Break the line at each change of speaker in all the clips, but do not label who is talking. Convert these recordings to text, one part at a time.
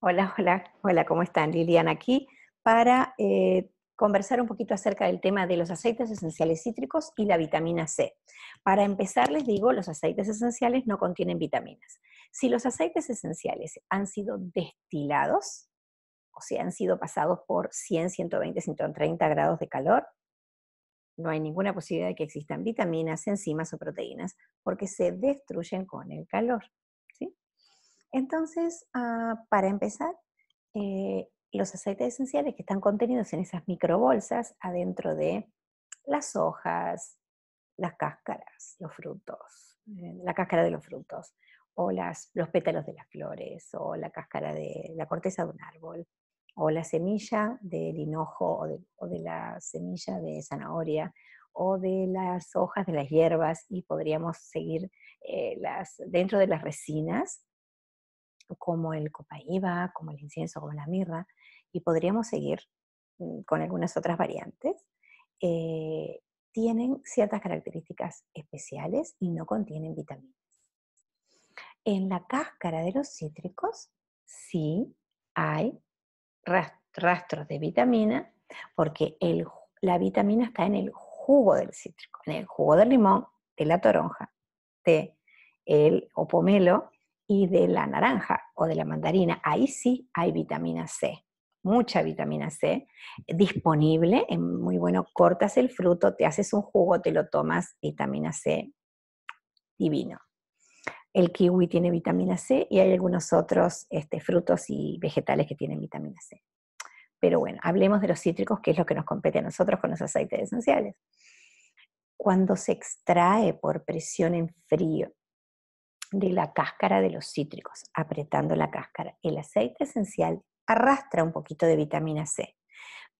Hola, hola, hola, ¿cómo están? Liliana aquí para eh, conversar un poquito acerca del tema de los aceites esenciales cítricos y la vitamina C. Para empezar, les digo, los aceites esenciales no contienen vitaminas. Si los aceites esenciales han sido destilados, o sea, han sido pasados por 100, 120, 130 grados de calor, no hay ninguna posibilidad de que existan vitaminas, enzimas o proteínas porque se destruyen con el calor. Entonces, ah, para empezar, eh, los aceites esenciales que están contenidos en esas microbolsas adentro de las hojas, las cáscaras, los frutos, eh, la cáscara de los frutos, o los pétalos de las flores, o la cáscara de la corteza de un árbol, o la semilla del hinojo, o de, la semilla de zanahoria, o de las hojas de las hierbas, y podríamos seguir eh, dentro de las resinas, como el copaíba, como el incienso, como la mirra, y podríamos seguir mm, con algunas otras variantes, eh, tienen ciertas características especiales y no contienen vitaminas. En la cáscara de los cítricos sí hay rastros de vitamina, porque la vitamina está en el jugo del cítrico, en el jugo del limón, de la toronja, de el o y de la naranja o de la mandarina, ahí sí hay vitamina C, mucha vitamina C disponible, es muy bueno, cortas el fruto, te haces un jugo, te lo tomas, vitamina C divino. El kiwi tiene vitamina C y hay algunos otros este, frutos y vegetales que tienen vitamina C. Pero bueno, hablemos de los cítricos, que es lo que nos compete a nosotros con los aceites esenciales. Cuando se extrae por presión en frío, de la cáscara de los cítricos, apretando la cáscara. El aceite esencial arrastra un poquito de vitamina C,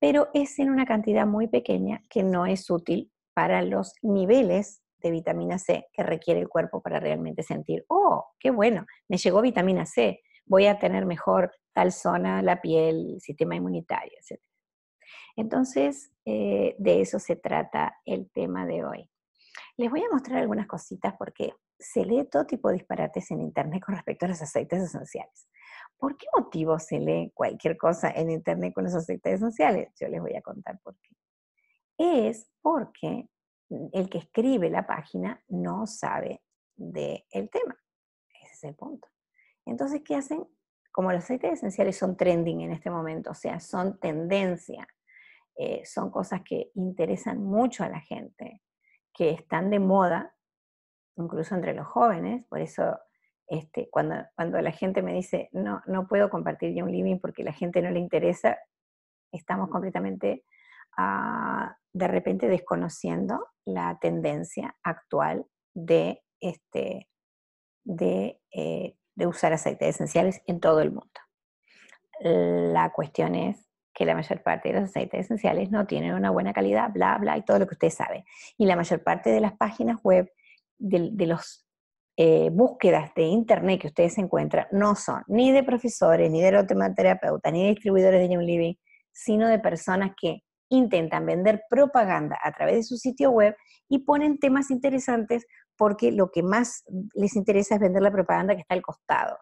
pero es en una cantidad muy pequeña que no es útil para los niveles de vitamina C que requiere el cuerpo para realmente sentir, oh, qué bueno, me llegó vitamina C, voy a tener mejor tal zona, la piel, el sistema inmunitario, etc. Entonces, eh, de eso se trata el tema de hoy. Les voy a mostrar algunas cositas porque se lee todo tipo de disparates en Internet con respecto a los aceites esenciales. ¿Por qué motivo se lee cualquier cosa en Internet con los aceites esenciales? Yo les voy a contar por qué. Es porque el que escribe la página no sabe del tema. Ese es el punto. Entonces, ¿qué hacen? Como los aceites esenciales son trending en este momento, o sea, son tendencia, eh, son cosas que interesan mucho a la gente que están de moda, incluso entre los jóvenes, por eso este, cuando, cuando la gente me dice, no, no puedo compartir yo un living porque la gente no le interesa, estamos completamente ah, de repente desconociendo la tendencia actual de, este, de eh, usar aceites esenciales en todo el mundo. La cuestión es que la mayor parte de los aceites esenciales no tienen una buena calidad, bla, bla, y todo lo que usted sabe. Y la mayor parte de las páginas web, de, las eh, búsquedas de Internet que ustedes encuentran, no son ni de profesores, ni de aromaterapeutas, ni de distribuidores de New Living, sino de personas que intentan vender propaganda a través de su sitio web y ponen temas interesantes porque lo que más les interesa es vender la propaganda que está al costado.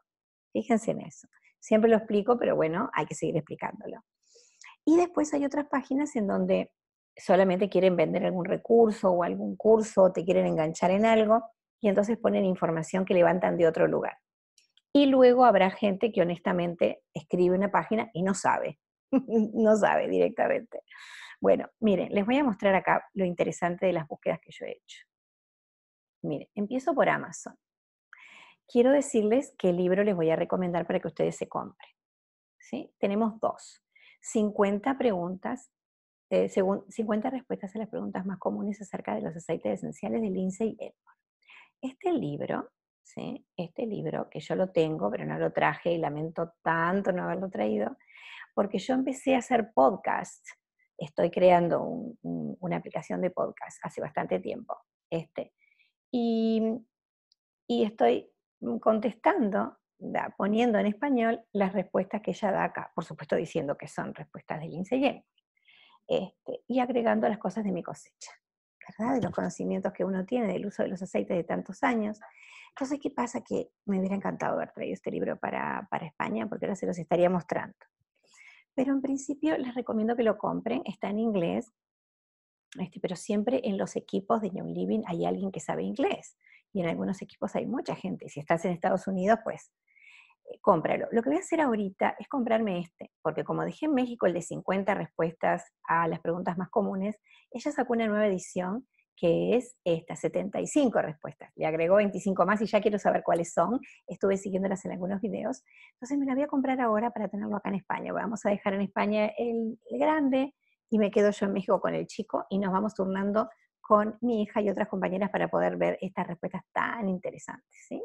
Fíjense en eso. Siempre lo explico, pero bueno, hay que seguir explicándolo. Y después hay otras páginas en donde solamente quieren vender algún recurso o algún curso, o te quieren enganchar en algo, y entonces ponen información que levantan de otro lugar. Y luego habrá gente que honestamente escribe una página y no sabe, no sabe directamente. Bueno, miren, les voy a mostrar acá lo interesante de las búsquedas que yo he hecho. Miren, empiezo por Amazon. Quiero decirles qué libro les voy a recomendar para que ustedes se compren. ¿Sí? Tenemos dos. 50 preguntas, eh, según, 50 respuestas a las preguntas más comunes acerca de los aceites esenciales de Lindsay y Este libro, este libro que yo lo tengo, pero no lo traje y lamento tanto no haberlo traído, porque yo empecé a hacer podcasts, Estoy creando una aplicación de podcast hace bastante tiempo. Este. Y, y estoy contestando poniendo en español las respuestas que ella da acá, por supuesto diciendo que son respuestas del INSEYEM, este, y agregando las cosas de mi cosecha, ¿verdad? De los conocimientos que uno tiene del uso de los aceites de tantos años. Entonces, ¿qué pasa? Que me hubiera encantado haber traído este libro para, para España, porque ahora se los estaría mostrando. Pero en principio les recomiendo que lo compren, está en inglés, este, pero siempre en los equipos de Young Living hay alguien que sabe inglés y en algunos equipos hay mucha gente. si estás en Estados Unidos, pues eh, cómpralo. Lo que voy a hacer ahorita es comprarme este, porque como dejé en México el de 50 respuestas a las preguntas más comunes, ella sacó una nueva edición que es esta, 75 respuestas. Le agregó 25 más y ya quiero saber cuáles son. Estuve siguiéndolas en algunos videos. Entonces me la voy a comprar ahora para tenerlo acá en España. Vamos a dejar en España el grande y me quedo yo en México con el chico y nos vamos turnando con mi hija y otras compañeras para poder ver estas respuestas tan interesantes. ¿sí?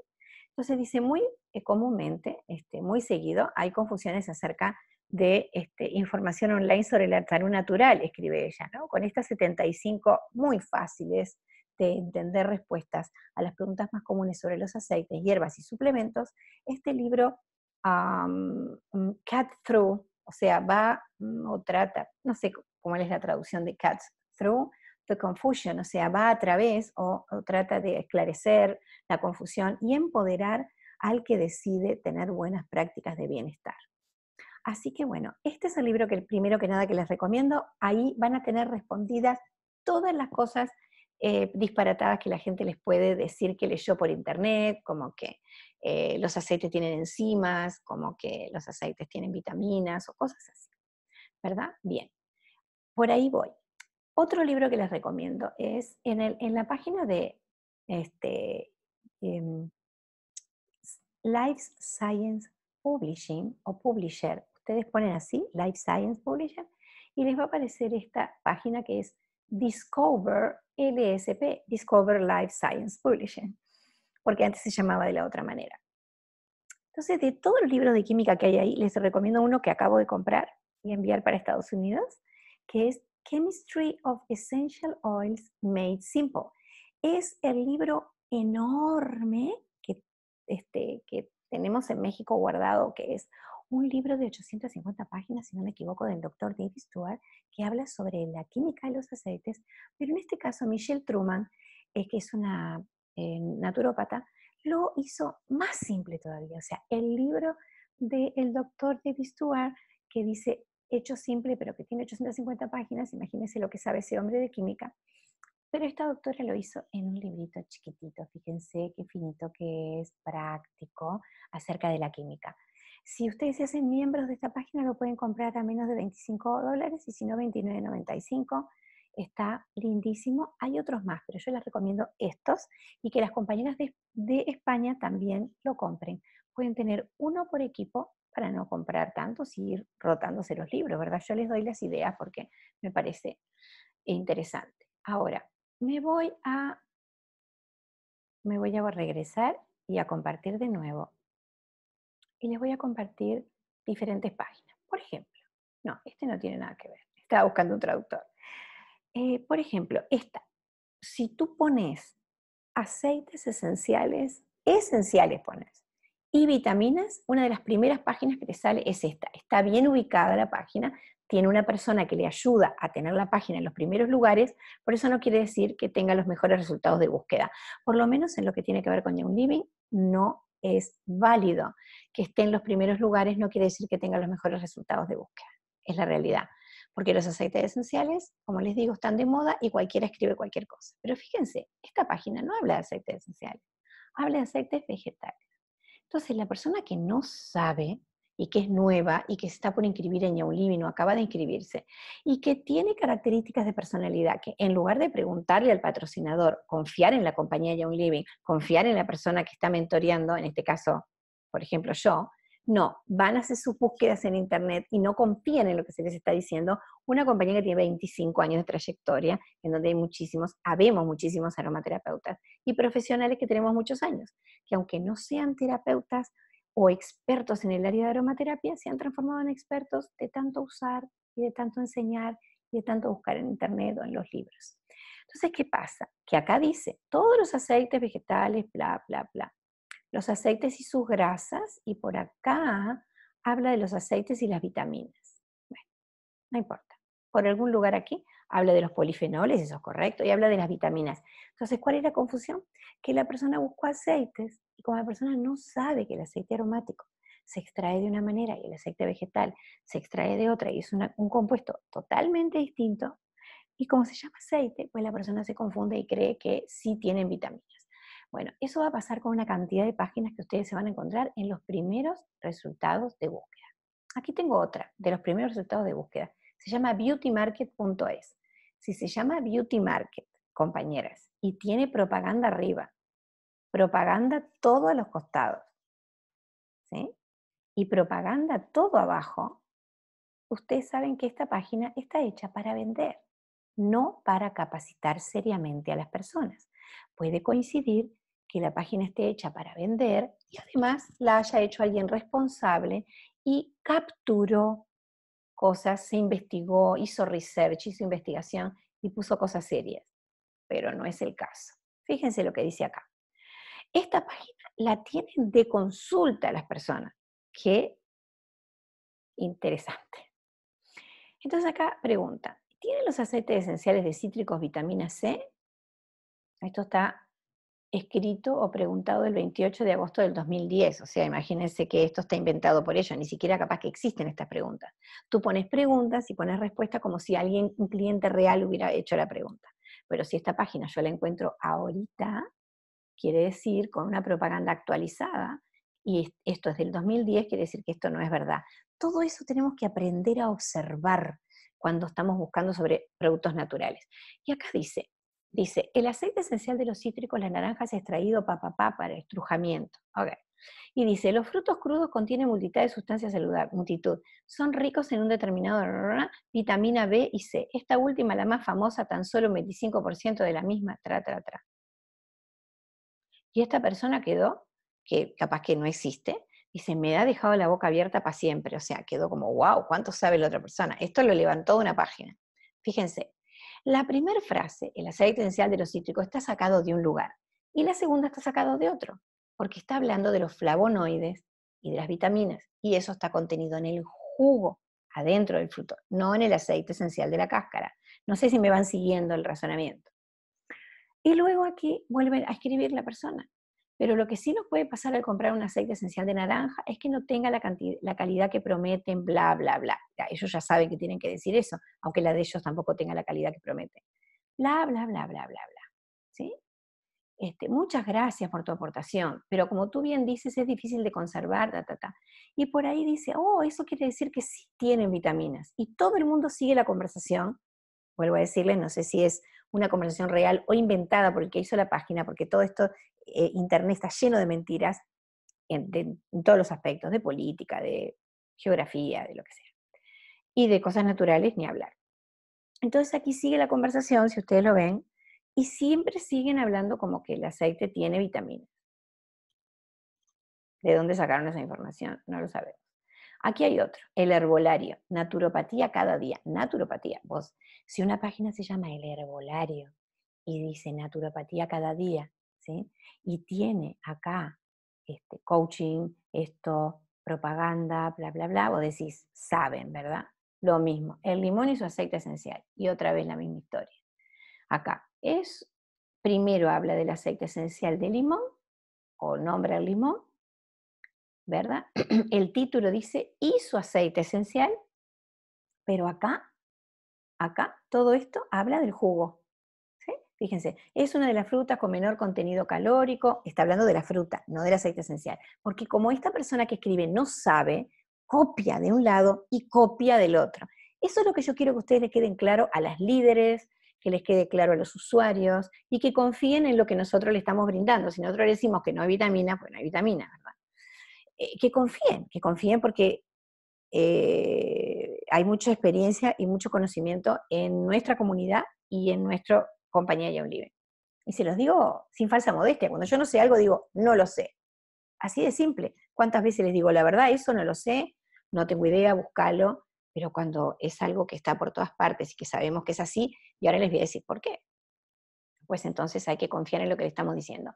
Entonces dice muy eh, comúnmente, este, muy seguido, hay confusiones acerca de este, información online sobre la salud natural, escribe ella, ¿no? con estas 75 muy fáciles de entender respuestas a las preguntas más comunes sobre los aceites, hierbas y suplementos, este libro mm, Cat Through, o sea, va mm, o trata, no sé cómo es la traducción de Cat Through, the confusion, o sea, va a través o, trata de esclarecer la confusión y empoderar al que decide tener buenas prácticas de bienestar. Así que bueno, este es el libro que primero que nada que les recomiendo. Ahí van a tener respondidas todas las cosas eh, disparatadas que la gente les puede decir que leyó por internet, como que eh, los aceites tienen enzimas, como que los aceites tienen vitaminas o cosas así. ¿Verdad? Bien. Por ahí voy. Otro libro que les recomiendo es en, el, en la página de este, em, Life Science Publishing o Publisher. Ustedes ponen así, Life Science Publisher, y les va a aparecer esta página que es Discover LSP, Discover Life Science Publishing, porque antes se llamaba de la otra manera. Entonces, de todos los libros de química que hay ahí, les recomiendo uno que acabo de comprar y enviar para Estados Unidos, que es Chemistry of Essential Oils Made Simple. Es el libro enorme que, este, que tenemos en México guardado, que es un libro de 850 páginas, si no me equivoco, del doctor David Stewart, que habla sobre la química de los aceites, pero en este caso Michelle Truman, es eh, que es una eh, naturópata, lo hizo más simple todavía. O sea, el libro del doctor David Stewart que dice hecho simple, pero que tiene 850 páginas, imagínense lo que sabe ese hombre de química. Pero esta doctora lo hizo en un librito chiquitito, fíjense qué finito que es, práctico, acerca de la química. Si ustedes se hacen miembros de esta página, lo pueden comprar a menos de 25 dólares y si no, 29.95. Está lindísimo. Hay otros más, pero yo les recomiendo estos y que las compañeras de, de España también lo compren. Pueden tener uno por equipo para no comprar tantos y ir rotándose los libros, ¿verdad? Yo les doy las ideas porque me parece interesante. Ahora, me voy a, me voy a regresar y a compartir de nuevo. Y les voy a compartir diferentes páginas. Por ejemplo, no, este no tiene nada que ver. Estaba buscando un traductor. Eh, por ejemplo, esta. Si tú pones aceites esenciales, esenciales pones, y vitaminas, una de las primeras páginas que te sale es esta. Está bien ubicada la página, tiene una persona que le ayuda a tener la página en los primeros lugares, por eso no quiere decir que tenga los mejores resultados de búsqueda. Por lo menos en lo que tiene que ver con Young Living, no es válido. Que esté en los primeros lugares no quiere decir que tenga los mejores resultados de búsqueda. Es la realidad. Porque los aceites esenciales, como les digo, están de moda y cualquiera escribe cualquier cosa. Pero fíjense, esta página no habla de aceites esenciales, habla de aceites vegetales. Entonces, la persona que no sabe y que es nueva y que está por inscribir en o acaba de inscribirse, y que tiene características de personalidad que en lugar de preguntarle al patrocinador, confiar en la compañía Young Living, confiar en la persona que está mentoreando, en este caso, por ejemplo, yo, no, van a hacer sus búsquedas en Internet y no confían en lo que se les está diciendo. Una compañía que tiene 25 años de trayectoria, en donde hay muchísimos, habemos muchísimos aromaterapeutas y profesionales que tenemos muchos años, que aunque no sean terapeutas o expertos en el área de aromaterapia, se han transformado en expertos de tanto usar y de tanto enseñar y de tanto buscar en Internet o en los libros. Entonces, ¿qué pasa? Que acá dice, todos los aceites vegetales, bla, bla, bla los aceites y sus grasas, y por acá habla de los aceites y las vitaminas. Bueno, no importa. Por algún lugar aquí habla de los polifenoles, eso es correcto, y habla de las vitaminas. Entonces, ¿cuál es la confusión? Que la persona buscó aceites y como la persona no sabe que el aceite aromático se extrae de una manera y el aceite vegetal se extrae de otra y es un compuesto totalmente distinto, y como se llama aceite, pues la persona se confunde y cree que sí tienen vitaminas. Bueno, eso va a pasar con una cantidad de páginas que ustedes se van a encontrar en los primeros resultados de búsqueda. Aquí tengo otra de los primeros resultados de búsqueda. Se llama beautymarket.es. Si se llama beautymarket, compañeras, y tiene propaganda arriba, propaganda todo a los costados, ¿sí? Y propaganda todo abajo, ustedes saben que esta página está hecha para vender, no para capacitar seriamente a las personas. Puede coincidir que la página esté hecha para vender y además la haya hecho alguien responsable y capturó cosas, se investigó, hizo research, hizo investigación y puso cosas serias. Pero no es el caso. Fíjense lo que dice acá. Esta página la tienen de consulta a las personas. Qué interesante. Entonces acá pregunta, ¿tienen los aceites esenciales de cítricos vitamina C? Esto está escrito o preguntado el 28 de agosto del 2010. O sea, imagínense que esto está inventado por ellos, ni siquiera capaz que existen estas preguntas. Tú pones preguntas y pones respuestas como si alguien, un cliente real hubiera hecho la pregunta. Pero si esta página yo la encuentro ahorita, quiere decir con una propaganda actualizada, y esto es del 2010, quiere decir que esto no es verdad. Todo eso tenemos que aprender a observar cuando estamos buscando sobre productos naturales. Y acá dice, Dice, el aceite esencial de los cítricos, las naranjas, extraído pa, pa, para estrujamiento. Y dice, los frutos crudos contienen multitud de sustancias saludables, multitud. Son ricos en un determinado vitamina B y C. Esta última, la más famosa, tan solo un 25% de la misma, tra, tra, Y esta persona quedó, que capaz que no existe, dice, me ha dejado la boca abierta para siempre. O sea, quedó como, wow, ¿cuánto sabe la otra persona? Esto lo levantó de una página. Fíjense, la primera frase, el aceite esencial de los cítricos, está sacado de un lugar y la segunda está sacado de otro, porque está hablando de los flavonoides y de las vitaminas y eso está contenido en el jugo adentro del fruto, no en el aceite esencial de la cáscara. No sé si me van siguiendo el razonamiento. Y luego aquí vuelve a escribir la persona. Pero lo que sí nos puede pasar al comprar un aceite esencial de naranja es que no tenga la, cantidad, la calidad que prometen, bla, bla, bla. ellos ya saben que tienen que decir eso, aunque la de ellos tampoco tenga la calidad que prometen. Bla, bla, bla, bla, bla, bla. ¿Sí? Este, muchas gracias por tu aportación, pero como tú bien dices, es difícil de conservar, ta, ta, Y por ahí dice, oh, eso quiere decir que sí tienen vitaminas. Y todo el mundo sigue la conversación. Vuelvo a decirles, no sé si es una conversación real o inventada por el que hizo la página, porque todo esto eh, Internet está lleno de mentiras en, en todos los aspectos, de política, de geografía, de lo que sea. Y de cosas naturales ni hablar. Entonces aquí sigue la conversación, si ustedes lo ven, y siempre siguen hablando como que el aceite tiene vitaminas. ¿De dónde sacaron esa información? No lo sabemos. Aquí hay otro, el herbolario, naturopatía cada día, naturopatía. Vos, si una página se llama el herbolario y dice naturopatía cada día, y tiene acá este, coaching, esto, propaganda, bla, bla, bla, vos decís, saben, ¿verdad? Lo mismo, el limón y su aceite esencial, y otra vez la misma historia. Acá, es, primero habla del aceite esencial de limón, o nombra el limón, ¿verdad? El título dice, y su aceite esencial, pero acá, acá, todo esto habla del jugo. Fíjense, es una de las frutas con menor contenido calórico, está hablando de la fruta, no del aceite esencial, porque como esta persona que escribe no sabe, copia de un lado y copia del otro. Eso es lo que yo quiero que ustedes les queden claro a las líderes, que les quede claro a los usuarios y que confíen en lo que nosotros le estamos brindando. Si nosotros le decimos que no hay vitamina, pues no hay vitamina, ¿verdad? Eh, que confíen, que confíen porque eh, hay mucha experiencia y mucho conocimiento en nuestra comunidad y en nuestro compañía Young Living, Y se los digo sin falsa modestia, cuando yo no sé algo digo, no lo sé. Así de simple. ¿Cuántas veces les digo, la verdad, eso no lo sé, no tengo idea, búscalo? Pero cuando es algo que está por todas partes y que sabemos que es así, y ahora les voy a decir por qué. Pues entonces hay que confiar en lo que le estamos diciendo.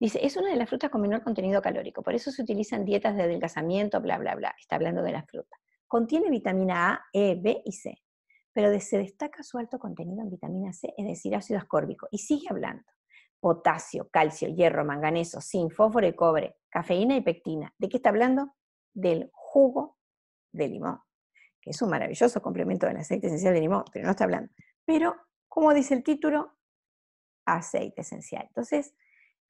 Dice, es una de las frutas con menor contenido calórico, por eso se utilizan dietas de adelgazamiento, bla, bla, bla. Está hablando de la fruta. Contiene vitamina A, E, B y C pero se destaca su alto contenido en vitamina C, es decir, ácido ascórbico, y sigue hablando. Potasio, calcio, hierro, manganeso, zinc, fósforo y cobre, cafeína y pectina. ¿De qué está hablando? Del jugo de limón, que es un maravilloso complemento del aceite esencial de limón, pero no está hablando. Pero, como dice el título, aceite esencial. Entonces,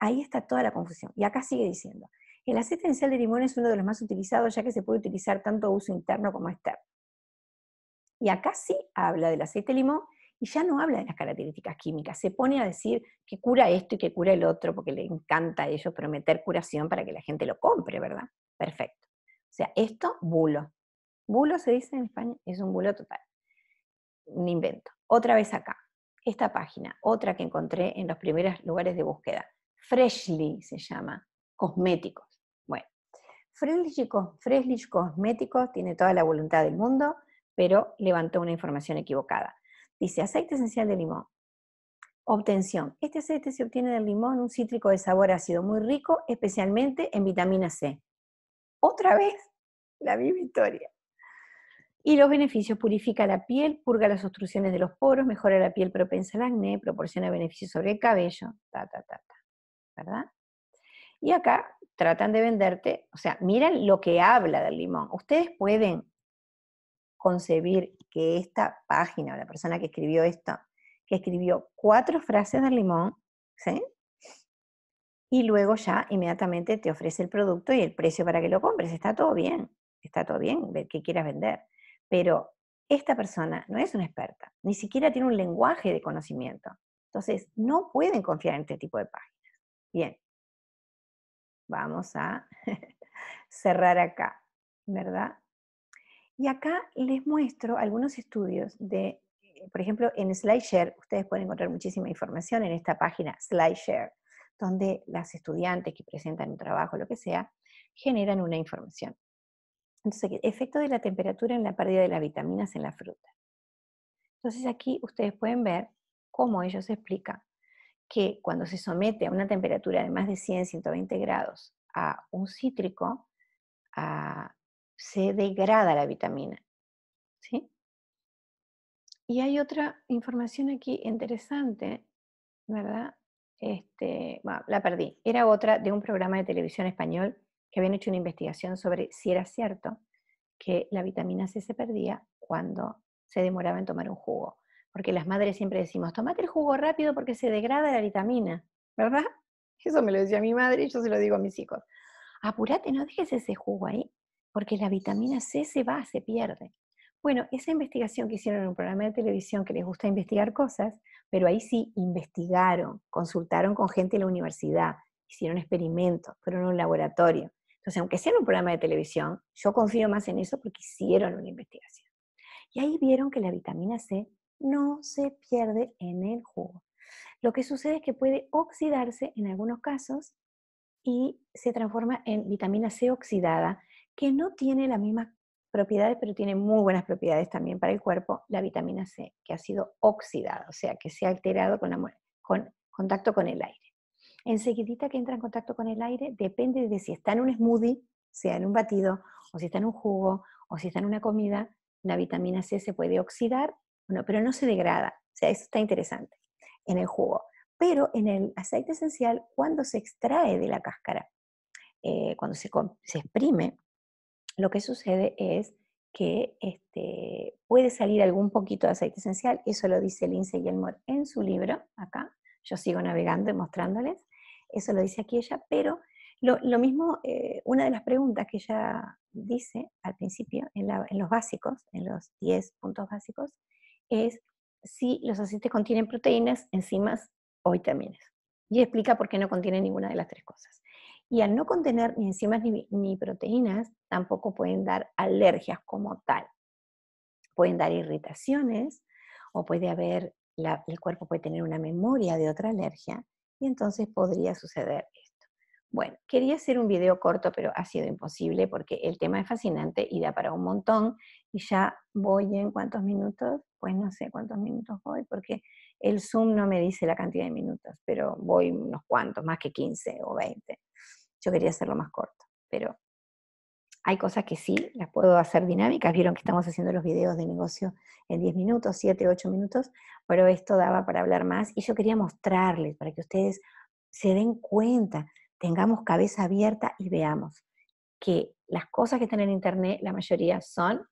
ahí está toda la confusión. Y acá sigue diciendo, el aceite esencial de limón es uno de los más utilizados ya que se puede utilizar tanto uso interno como externo. Y acá sí habla del aceite de limón y ya no habla de las características químicas, se pone a decir que cura esto y que cura el otro, porque le encanta a ellos prometer curación para que la gente lo compre, ¿verdad? Perfecto. O sea, esto, bulo. Bulo se dice en España, es un bulo total. Un invento. Otra vez acá, esta página, otra que encontré en los primeros lugares de búsqueda. Freshly se llama, cosméticos. Bueno, Freshly, Cosméticos tiene toda la voluntad del mundo, pero levantó una información equivocada. Dice aceite esencial de limón. Obtención. Este aceite se obtiene del limón, un cítrico de sabor ácido muy rico, especialmente en vitamina C. Otra vez, la misma historia. Y los beneficios, purifica la piel, purga las obstrucciones de los poros, mejora la piel propensa al acné, proporciona beneficios sobre el cabello, ¿Verdad? Y acá tratan de venderte, o sea, miren lo que habla del limón. Ustedes pueden concebir que esta página o la persona que escribió esto, que escribió cuatro frases de limón, ¿sí? Y luego ya inmediatamente te ofrece el producto y el precio para que lo compres. Está todo bien, está todo bien ver qué quieras vender. Pero esta persona no es una experta, ni siquiera tiene un lenguaje de conocimiento. Entonces, no pueden confiar en este tipo de páginas. Bien, vamos a cerrar acá, ¿verdad? Y acá les muestro algunos estudios de, eh, por ejemplo, en SlideShare, ustedes pueden encontrar muchísima información en esta página SlideShare, donde las estudiantes que presentan un trabajo, lo que sea, generan una información. Entonces, efecto de la temperatura en la pérdida de las vitaminas en la fruta. Entonces aquí ustedes pueden ver cómo ellos explican que cuando se somete a una temperatura de más de 100, 120 grados a un cítrico, a, se degrada la vitamina. ¿sí? Y hay otra información aquí interesante, ¿verdad? Este, bueno, la perdí. Era otra de un programa de televisión español que habían hecho una investigación sobre si era cierto que la vitamina C se perdía cuando se demoraba en tomar un jugo. Porque las madres siempre decimos, tomate el jugo rápido porque se degrada la vitamina, ¿verdad? Eso me lo decía mi madre y yo se lo digo a mis hijos. Apúrate, no dejes ese jugo ahí porque la vitamina C se va, se pierde. Bueno, esa investigación que hicieron en un programa de televisión que les gusta investigar cosas, pero ahí sí investigaron, consultaron con gente de la universidad, hicieron experimentos, fueron a un laboratorio. Entonces, aunque sea en un programa de televisión, yo confío más en eso porque hicieron una investigación. Y ahí vieron que la vitamina C no se pierde en el jugo. Lo que sucede es que puede oxidarse en algunos casos y se transforma en vitamina C oxidada, que no tiene las mismas propiedades, pero tiene muy buenas propiedades también para el cuerpo, la vitamina C, que ha sido oxidada, o sea, que se ha alterado con, la, con contacto con el aire. Enseguidita que entra en contacto con el aire, depende de si está en un smoothie, sea en un batido, o si está en un jugo, o si está en una comida, la vitamina C se puede oxidar, bueno, pero no se degrada. O sea, eso está interesante en el jugo. Pero en el aceite esencial, cuando se extrae de la cáscara, eh, cuando se, se exprime, lo que sucede es que este, puede salir algún poquito de aceite esencial, eso lo dice Lindsay Gilmore en su libro, acá, yo sigo navegando y mostrándoles, eso lo dice aquí ella, pero lo, mismo, eh, una de las preguntas que ella dice al principio, en, los básicos, en los 10 puntos básicos, es si los aceites contienen proteínas, enzimas o vitaminas. Y explica por qué no contiene ninguna de las tres cosas y al no contener ni enzimas ni, proteínas, tampoco pueden dar alergias como tal. Pueden dar irritaciones o puede haber, el cuerpo puede tener una memoria de otra alergia y entonces podría suceder esto. Bueno, quería hacer un video corto, pero ha sido imposible porque el tema es fascinante y da para un montón y ya voy en cuántos minutos, pues no sé cuántos minutos voy porque el Zoom no me dice la cantidad de minutos, pero voy unos cuantos, más que 15 o 20. Yo quería hacerlo más corto, pero hay cosas que sí las puedo hacer dinámicas. Vieron que estamos haciendo los videos de negocio en 10 minutos, 7, 8 minutos, pero esto daba para hablar más y yo quería mostrarles para que ustedes se den cuenta, tengamos cabeza abierta y veamos que las cosas que están en internet, la mayoría son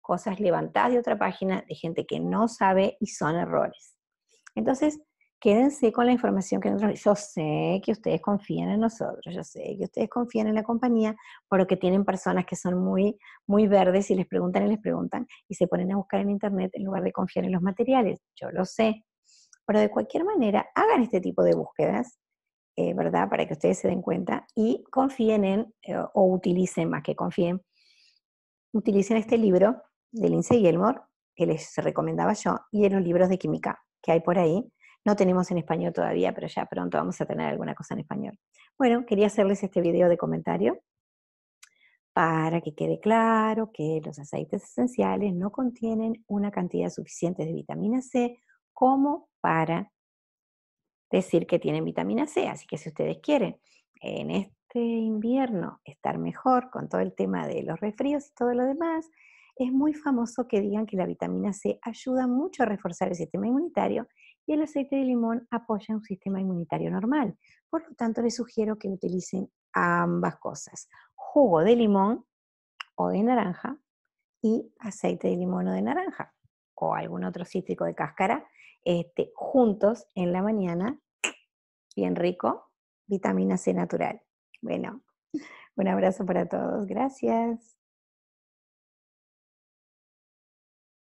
cosas levantadas de otra página de gente que no sabe y son errores. Entonces, quédense con la información que nosotros, yo sé que ustedes confían en nosotros, yo sé que ustedes confían en la compañía, que tienen personas que son muy, muy verdes y les preguntan y les preguntan y se ponen a buscar en internet en lugar de confiar en los materiales, yo lo sé. Pero de cualquier manera, hagan este tipo de búsquedas, eh, ¿verdad? Para que ustedes se den cuenta y confíen en, eh, o utilicen más que confíen, utilicen este libro de Lindsay Gilmore, que les recomendaba yo, y en los libros de química que hay por ahí, no tenemos en español todavía, pero ya pronto vamos a tener alguna cosa en español. Bueno, quería hacerles este video de comentario para que quede claro que los aceites esenciales no contienen una cantidad suficiente de vitamina C como para decir que tienen vitamina C. Así que si ustedes quieren en este invierno estar mejor con todo el tema de los resfríos y todo lo demás, es muy famoso que digan que la vitamina C ayuda mucho a reforzar el sistema inmunitario y el aceite de limón apoya un sistema inmunitario normal. Por lo tanto, les sugiero que utilicen ambas cosas, jugo de limón o de naranja y aceite de limón o de naranja o algún otro cítrico de cáscara, este, juntos en la mañana, bien rico, vitamina C natural. Bueno, un abrazo para todos, gracias.